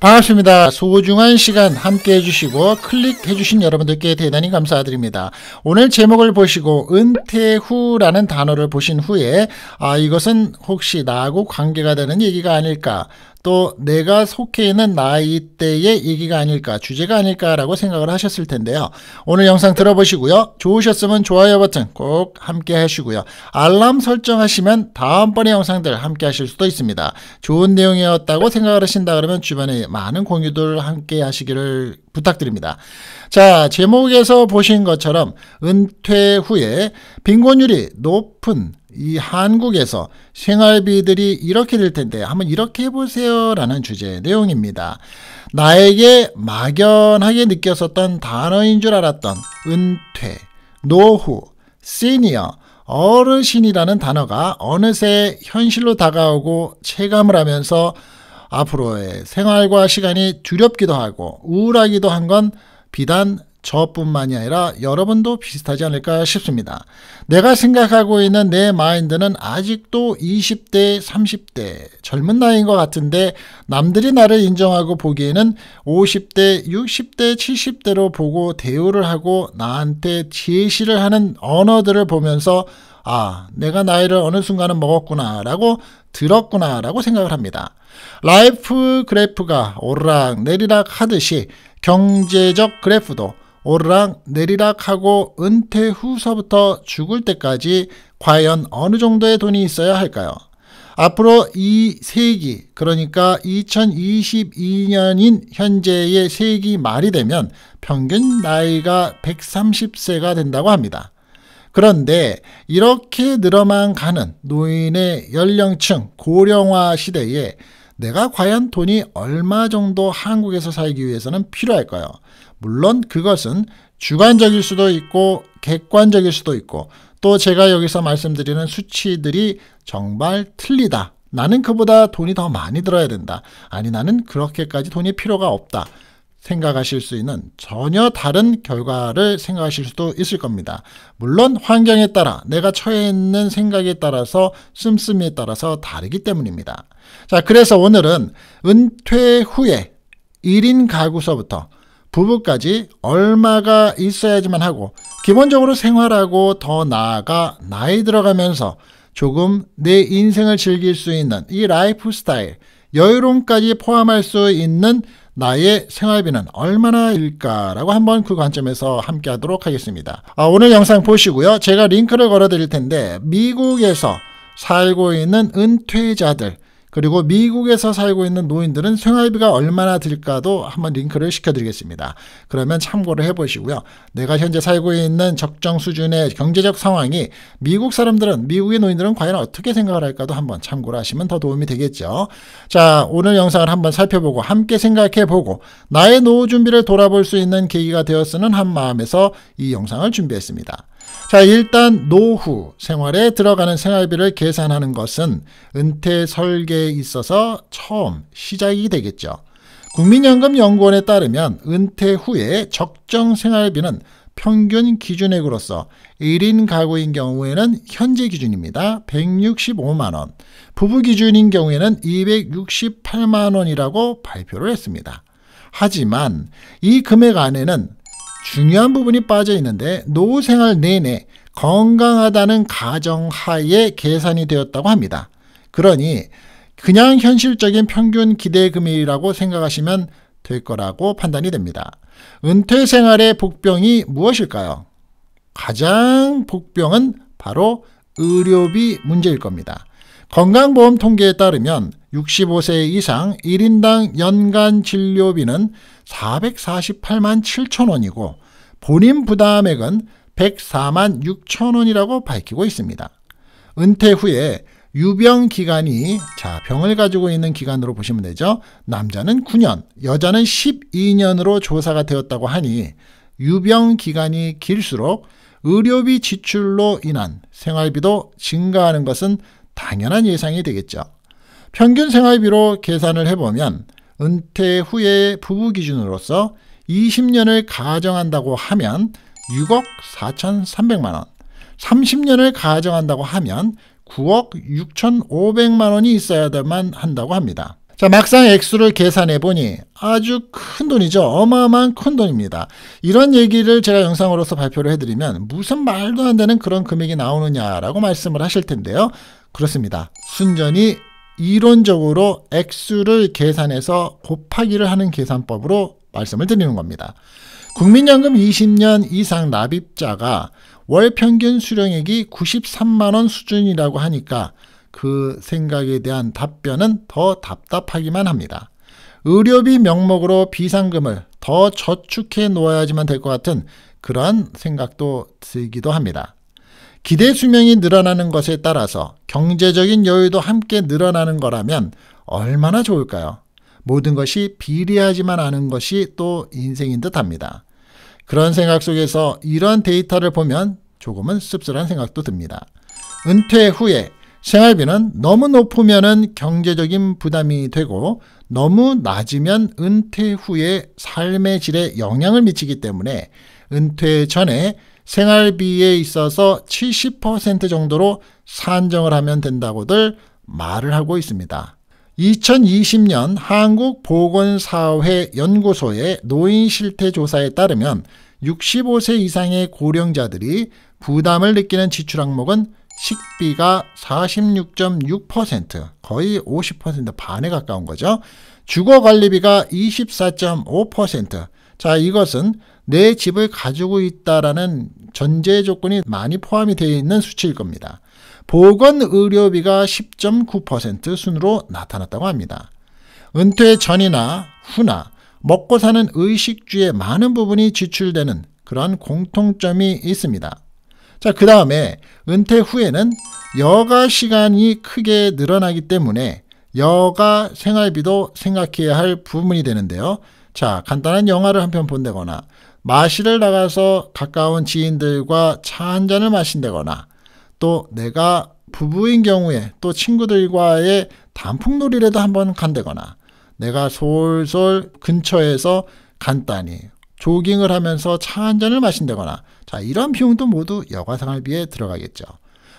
반갑습니다. 소중한 시간 함께 해주시고 클릭해주신 여러분들께 대단히 감사드립니다. 오늘 제목을 보시고 은퇴 후라는 단어를 보신 후에 아 이것은 혹시 나하고 관계가 되는 얘기가 아닐까 또 내가 속해 있는 나이대의 얘기가 아닐까 주제가 아닐까라고 생각을 하셨을 텐데요. 오늘 영상 들어보시고요. 좋으셨으면 좋아요 버튼 꼭 함께 하시고요. 알람 설정하시면 다음번에 영상들 함께 하실 수도 있습니다. 좋은 내용이었다고 생각을 하신다 그러면 주변에 많은 공유들 함께 하시기를 부탁드립니다. 자, 제목에서 보신 것처럼 은퇴 후에 빈곤율이 높은 이 한국에서 생활비들이 이렇게 될 텐데 한번 이렇게 해보세요 라는 주제의 내용입니다. 나에게 막연하게 느꼈었던 단어인 줄 알았던 은퇴, 노후, 시니어, 어르신이라는 단어가 어느새 현실로 다가오고 체감을 하면서 앞으로의 생활과 시간이 두렵기도 하고 우울하기도 한 건 비단 저뿐만이 아니라 여러분도 비슷하지 않을까 싶습니다. 내가 생각하고 있는 내 마인드는 아직도 20대, 30대, 젊은 나이인 것 같은데 남들이 나를 인정하고 보기에는 50대, 60대, 70대로 보고 대우를 하고 나한테 제시를 하는 언어들을 보면서 아, 내가 나이를 어느 순간은 먹었구나 라고 들었구나 라고 생각을 합니다. 라이프 그래프가 오르락 내리락 하듯이 경제적 그래프도 오르락 내리락 하고 은퇴 후서부터 죽을 때까지 과연 어느 정도의 돈이 있어야 할까요? 앞으로 이 세기, 그러니까 2022년인 현재의 세기 말이 되면 평균 나이가 130세가 된다고 합니다. 그런데 이렇게 늘어만 가는 노인의 연령층 고령화 시대에 내가 과연 돈이 얼마 정도 한국에서 살기 위해서는 필요할까요? 물론 그것은 주관적일 수도 있고 객관적일 수도 있고 또 제가 여기서 말씀드리는 수치들이 정말 틀리다. 나는 그보다 돈이 더 많이 들어야 된다. 아니 나는 그렇게까지 돈이 필요가 없다. 생각하실 수 있는 전혀 다른 결과를 생각하실 수도 있을 겁니다. 물론 환경에 따라 내가 처해 있는 생각에 따라서 씀씀이에 따라서 다르기 때문입니다. 자, 그래서 오늘은 은퇴 후에 1인 가구서부터 부부까지 얼마가 있어야지만 하고 기본적으로 생활하고 더 나아가 나이 들어가면서 조금 내 인생을 즐길 수 있는 이 라이프 스타일, 여유로움까지 포함할 수 있는 나의 생활비는 얼마나일까라고 한번 그 관점에서 함께 하도록 하겠습니다. 아, 오늘 영상 보시고요. 제가 링크를 걸어 드릴 텐데 미국에서 살고 있는 은퇴자들 그리고 미국에서 살고 있는 노인들은 생활비가 얼마나 들까도 한번 링크를 시켜드리겠습니다. 그러면 참고를 해보시고요. 내가 현재 살고 있는 적정 수준의 경제적 상황이 미국 사람들은 미국의 노인들은 과연 어떻게 생각을 할까도 한번 참고를 하시면 더 도움이 되겠죠. 자 오늘 영상을 한번 살펴보고 함께 생각해보고 나의 노후 준비를 돌아볼 수 있는 계기가 되었으는 한 마음에서 이 영상을 준비했습니다. 자, 일단 노후 생활에 들어가는 생활비를 계산하는 것은 은퇴 설계에 있어서 처음 시작이 되겠죠. 국민연금연구원에 따르면 은퇴 후에 적정 생활비는 평균 기준액으로서 1인 가구인 경우에는 현재 기준입니다. 165만원, 부부 기준인 경우에는 268만원이라고 발표를 했습니다. 하지만 이 금액 안에는 중요한 부분이 빠져 있는데 노후 생활 내내 건강하다는 가정 하에 계산이 되었다고 합니다. 그러니 그냥 현실적인 평균 기대금액이라고 생각하시면 될 거라고 판단이 됩니다. 은퇴 생활의 복병이 무엇일까요? 가장 복병은 바로 의료비 문제일 겁니다. 건강보험 통계에 따르면 65세 이상 1인당 연간 진료비는 448만 7천 원이고 본인 부담액은 104만 6천 원이라고 밝히고 있습니다. 은퇴 후에 유병 기간이 자 병을 가지고 있는 기간으로 보시면 되죠. 남자는 9년, 여자는 12년으로 조사가 되었다고 하니 유병 기간이 길수록 의료비 지출로 인한 생활비도 증가하는 것은 당연한 예상이 되겠죠. 평균 생활비로 계산을 해보면 은퇴 후에 부부 기준으로서 20년을 가정한다고 하면 6억 4,300만 원, 30년을 가정한다고 하면 9억 6,500만 원이 있어야만 한다고 합니다. 자, 막상 액수를 계산해 보니 아주 큰 돈이죠. 어마어마한 큰 돈입니다. 이런 얘기를 제가 영상으로서 발표를 해드리면 무슨 말도 안 되는 그런 금액이 나오느냐라고 말씀을 하실 텐데요. 그렇습니다. 순전히 이론적으로 액수를 계산해서 곱하기를 하는 계산법으로 말씀을 드리는 겁니다. 국민연금 20년 이상 납입자가 월 평균 수령액이 93만원 수준이라고 하니까 그 생각에 대한 답변은 더 답답하기만 합니다. 의료비 명목으로 비상금을 더 저축해 놓아야지만 될 것 같은 그러한 생각도 들기도 합니다. 기대 수명이 늘어나는 것에 따라서 경제적인 여유도 함께 늘어나는 거라면 얼마나 좋을까요? 모든 것이 비례하지만 않은 것이 또 인생인 듯 합니다. 그런 생각 속에서 이런 데이터를 보면 조금은 씁쓸한 생각도 듭니다. 은퇴 후에 생활비는 너무 높으면 경제적인 부담이 되고 너무 낮으면 은퇴 후에 삶의 질에 영향을 미치기 때문에 은퇴 전에 생활비에 있어서 70% 정도로 산정을 하면 된다고들 말을 하고 있습니다. 2020년 한국보건사회연구소의 노인실태조사에 따르면 65세 이상의 고령자들이 부담을 느끼는 지출 항목은 식비가 46.6% 거의 50% 반에 가까운 거죠. 주거관리비가 24.5%자 이것은 내 집을 가지고 있다라는 전제 조건이 많이 포함이 되어 있는 수치일 겁니다. 보건의료비가 10.9% 순으로 나타났다고 합니다. 은퇴 전이나 후나 먹고 사는 의식주의 많은 부분이 지출되는 그런 공통점이 있습니다. 자, 그 다음에 은퇴 후에는 여가 시간이 크게 늘어나기 때문에 여가 생활비도 생각해야 할 부분이 되는데요. 자, 간단한 영화를 한 편 본다거나 마실을 나가서 가까운 지인들과 차 한 잔을 마신다거나 또 내가 부부인 경우에 또 친구들과의 단풍놀이라도 한 번 간다거나 내가 솔솔 근처에서 간단히 조깅을 하면서 차 한 잔을 마신다거나 자 이런 비용도 모두 여가생활비에 들어가겠죠.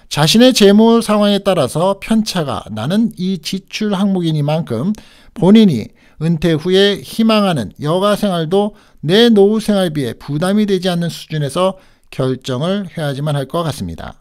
자신의 재무 상황에 따라서 편차가 나는 이 지출 항목이니만큼 본인이 은퇴 후에 희망하는 여가생활도 내 노후 생활비에 부담이 되지 않는 수준에서 결정을 해야지만 할 것 같습니다.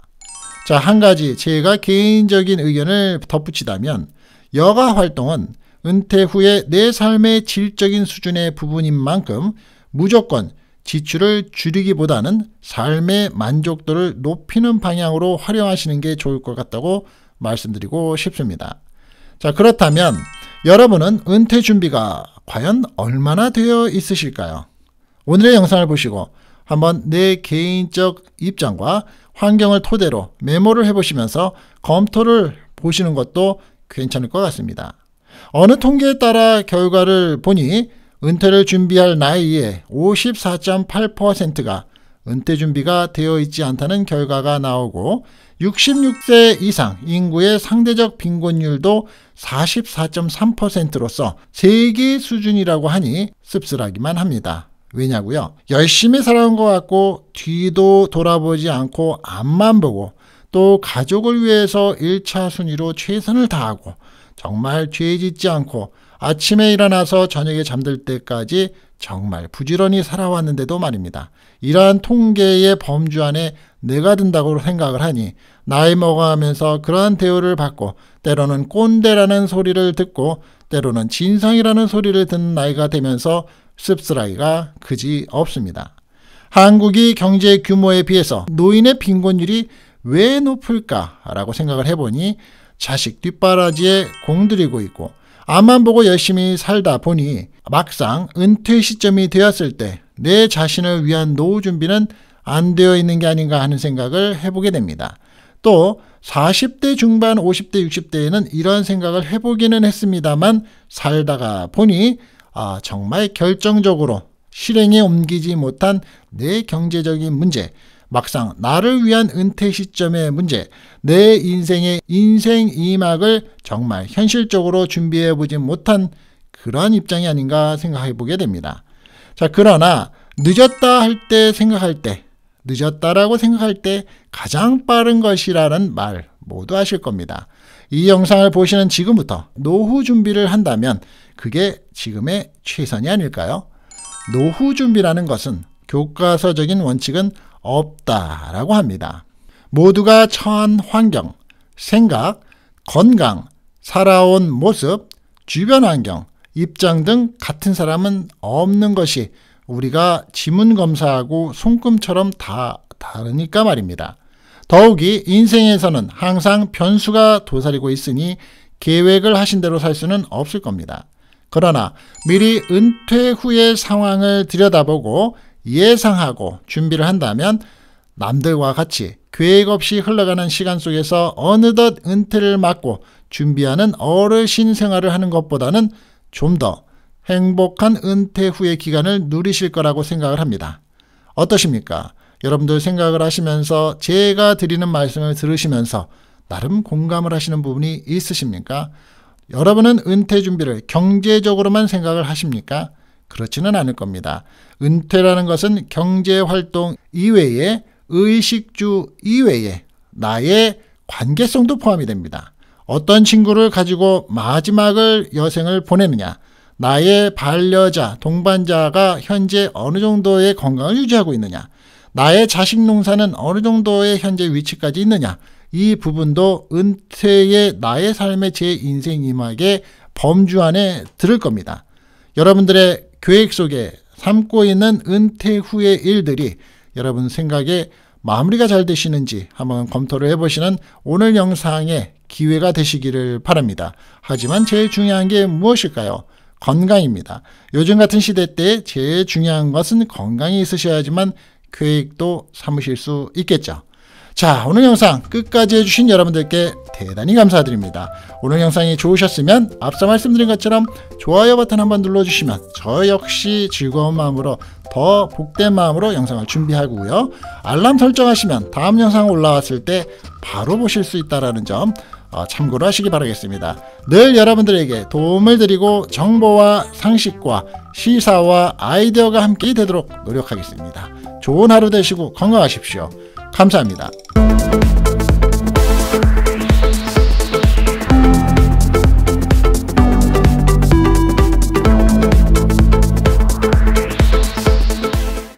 자, 한 가지 제가 개인적인 의견을 덧붙이다면 여가 활동은 은퇴 후에 내 삶의 질적인 수준의 부분인 만큼 무조건 지출을 줄이기보다는 삶의 만족도를 높이는 방향으로 활용하시는 게 좋을 것 같다고 말씀드리고 싶습니다. 자, 그렇다면 여러분은 은퇴 준비가 과연 얼마나 되어 있으실까요? 오늘의 영상을 보시고 한번 내 개인적 입장과 환경을 토대로 메모를 해보시면서 검토를 보시는 것도 괜찮을 것 같습니다. 어느 통계에 따라 결과를 보니 은퇴를 준비할 나이에 54.8%가 은퇴 준비가 되어 있지 않다는 결과가 나오고 66세 이상 인구의 상대적 빈곤율도 44.3%로서 세계 수준이라고 하니 씁쓸하기만 합니다. 왜냐고요? 열심히 살아온 것 같고 뒤도 돌아보지 않고 앞만 보고 또 가족을 위해서 1차 순위로 최선을 다하고 정말 죄짓지 않고 아침에 일어나서 저녁에 잠들 때까지 정말 부지런히 살아왔는데도 말입니다. 이러한 통계의 범주 안에 내가 든다고 생각을 하니 나이 먹어가면서 그러한 대우를 받고 때로는 꼰대라는 소리를 듣고 때로는 진상이라는 소리를 듣는 나이가 되면서 씁쓸하기가 그지없습니다. 한국이 경제 규모에 비해서 노인의 빈곤율이 왜 높을까라고 생각을 해보니 자식 뒷바라지에 공들이고 있고 앞만 보고 열심히 살다 보니 막상 은퇴 시점이 되었을 때 내 자신을 위한 노후 준비는 안 되어 있는 게 아닌가 하는 생각을 해보게 됩니다. 또 40대 중반, 50대, 60대에는 이런 생각을 해보기는 했습니다만 살다가 보니 아, 정말 결정적으로 실행에 옮기지 못한 내 경제적인 문제, 막상 나를 위한 은퇴 시점의 문제, 내 인생의 인생 이막을 정말 현실적으로 준비해 보지 못한 그러한 입장이 아닌가 생각해 보게 됩니다. 자, 그러나 늦었다 할 때 생각할 때, 늦었다라고 생각할 때 가장 빠른 것이라는 말 모두 아실 겁니다. 이 영상을 보시는 지금부터 노후 준비를 한다면 그게 지금의 최선이 아닐까요? 노후 준비라는 것은 교과서적인 원칙은 없다라고 합니다. 모두가 처한 환경, 생각, 건강, 살아온 모습, 주변 환경, 입장 등 같은 사람은 없는 것이 우리가 지문 검사하고 손금처럼 다 다르니까 말입니다. 더욱이 인생에서는 항상 변수가 도사리고 있으니 계획을 하신 대로 살 수는 없을 겁니다. 그러나 미리 은퇴 후의 상황을 들여다보고 예상하고 준비를 한다면 남들과 같이 계획 없이 흘러가는 시간 속에서 어느덧 은퇴를 맞고 준비하는 어르신 생활을 하는 것보다는 좀 더 행복한 은퇴 후의 기간을 누리실 거라고 생각을 합니다. 어떠십니까? 여러분들 생각을 하시면서 제가 드리는 말씀을 들으시면서 나름 공감을 하시는 부분이 있으십니까? 여러분은 은퇴 준비를 경제적으로만 생각을 하십니까? 그렇지는 않을 겁니다. 은퇴라는 것은 경제 활동 이외에 의식주 이외에 나의 관계성도 포함이 됩니다. 어떤 친구를 가지고 마지막을 여생을 보내느냐, 나의 반려자, 동반자가 현재 어느 정도의 건강을 유지하고 있느냐, 나의 자식 농사는 어느 정도의 현재 위치까지 있느냐 이 부분도 은퇴의 나의 삶의 제 인생 임학의 범주 안에 들을 겁니다. 여러분들의 계획 속에 삼고 있는 은퇴 후의 일들이 여러분 생각에 마무리가 잘 되시는지 한번 검토를 해보시는 오늘 영상의 기회가 되시기를 바랍니다. 하지만 제일 중요한 게 무엇일까요? 건강입니다. 요즘 같은 시대 때 제일 중요한 것은 건강이 있으셔야지만 쾌익도 삼으실 수 있겠죠. 자 오늘 영상 끝까지 해주신 여러분들께 대단히 감사드립니다. 오늘 영상이 좋으셨으면 앞서 말씀드린 것처럼 좋아요 버튼 한번 눌러주시면 저 역시 즐거운 마음으로 더 복된 마음으로 영상을 준비하고요. 알람 설정하시면 다음 영상 올라왔을 때 바로 보실 수 있다는 점 어, 참고로 하시기 바라겠습니다. 늘 여러분들에게 도움을 드리고 정보와 상식과 시사와 아이디어가 함께 되도록 노력하겠습니다. 좋은 하루 되시고 건강하십시오. 감사합니다.